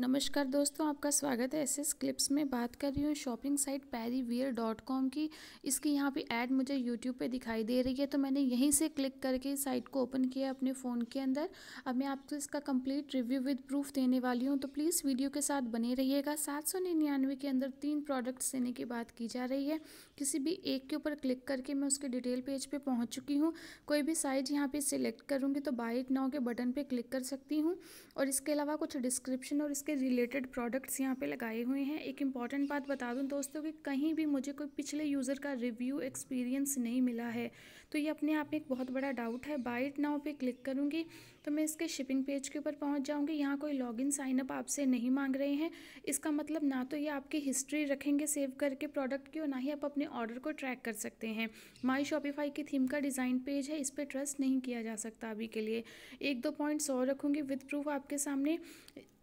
नमस्कार दोस्तों आपका स्वागत है एस एस क्लिप्स में बात कर रही हूँ shopping site Parry Wear dot com की इसकी यहाँ पे ऐड मुझे यूट्यूब पे दिखाई दे रही है तो मैंने यहीं से क्लिक करके साइट को ओपन किया अपने फ़ोन के अंदर अब मैं आपको इसका कंप्लीट रिव्यू विद प्रूफ देने वाली हूँ तो प्लीज़ वीडियो के साथ बने रहिएगा सात सौ निन्यानवे के अंदर तीन प्रोडक्ट्स देने की बात की जा रही है किसी भी एक के ऊपर क्लिक करके मैं उसके डिटेल पेज पर पे पहुँच चुकी हूँ कोई भी साइज यहाँ पर सिलेक्ट करूँगी तो बाइट नाव के बटन पर क्लिक कर सकती हूँ और इसके अलावा कुछ डिस्क्रिप्शन और के रिलेटेड प्रोडक्ट्स यहाँ पे लगाए हुए हैं एक इम्पॉर्टेंट बात बता दूँ दोस्तों कि कहीं भी मुझे कोई पिछले यूज़र का रिव्यू एक्सपीरियंस नहीं मिला है तो ये अपने आप में एक बहुत बड़ा डाउट है बाइट नाउ पे क्लिक करूँगी तो मैं इसके शिपिंग पेज के ऊपर पहुँच जाऊँगी यहाँ कोई लॉग इन साइनअप आपसे नहीं मांग रहे हैं इसका मतलब ना तो ये आपकी हिस्ट्री रखेंगे सेव करके प्रोडक्ट की और ना ही आप अपने ऑर्डर को ट्रैक कर सकते हैं माई शॉपिफाई की थीम का डिज़ाइन पेज है इस पर ट्रस्ट नहीं किया जा सकता अभी के लिए एक दो पॉइंट्स और रखूँगी विद प्रूफ आपके सामने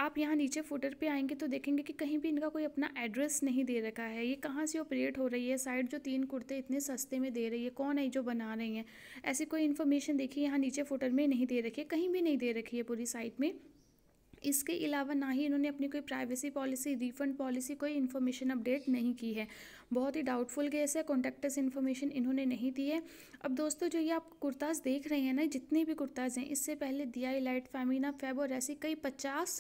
आप यहाँ नीचे फुटर पे आएंगे तो देखेंगे कि कहीं भी इनका कोई अपना एड्रेस नहीं दे रखा है ये कहाँ से ऑपरेट हो रही है साइड जो तीन कुर्ते इतने सस्ते में दे रही है कौन है जो बना रही हैं ऐसी कोई इन्फॉर्मेशन देखिए यहाँ नीचे फुटर में नहीं दे रखी है कहीं भी नहीं दे रखी है पूरी साइट में इसके अलावा ना ही इन्होंने अपनी कोई प्राइवेसी पॉलिसी रिफंड पॉलिसी कोई इन्फॉर्मेशन अपडेट नहीं की है बहुत ही डाउटफुल केस है कॉन्टैक्टस इन्फॉर्मेशन इन्होंने नहीं दी है अब दोस्तों जो ये आप कुर्ताज़ देख रहे हैं ना जितने भी कुर्ताज़ हैं इससे पहले दिया लाइट फैमिना फैब और ऐसी कई पचास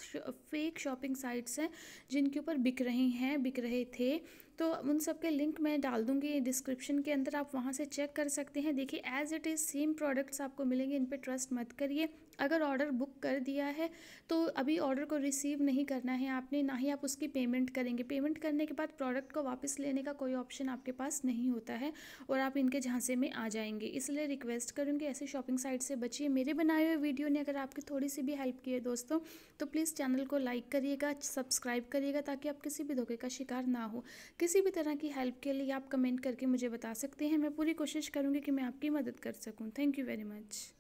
फेक शॉपिंग साइट्स हैं जिनके ऊपर बिक रहे हैं बिक रहे थे तो उन सब के लिंक मैं डाल दूंगी डिस्क्रिप्शन के अंदर आप वहाँ से चेक कर सकते हैं देखिए as it is same products आपको मिलेंगे इन पर ट्रस्ट मत करिए अगर ऑर्डर बुक कर दिया है तो अभी ऑर्डर को रिसीव नहीं करना है आपने ना ही आप उसकी पेमेंट करेंगे पेमेंट करने के बाद प्रोडक्ट को वापस लेने का कोई ऑप्शन आपके पास नहीं होता है और आप इनके झांसे में आ जाएंगे इसलिए रिक्वेस्ट करूँगी ऐसे शॉपिंग साइट से बचिए मेरे बनाए हुए वीडियो ने अगर आपकी थोड़ी सी भी हेल्प की है दोस्तों तो प्लीज़ चैनल को लाइक करिएगा सब्सक्राइब करिएगा ताकि आप किसी भी धोखे का शिकार ना हो किसी भी तरह की हेल्प के लिए आप कमेंट करके मुझे बता सकते हैं मैं पूरी कोशिश करूँगी कि मैं आपकी मदद कर सकूँ थैंक यू वेरी मच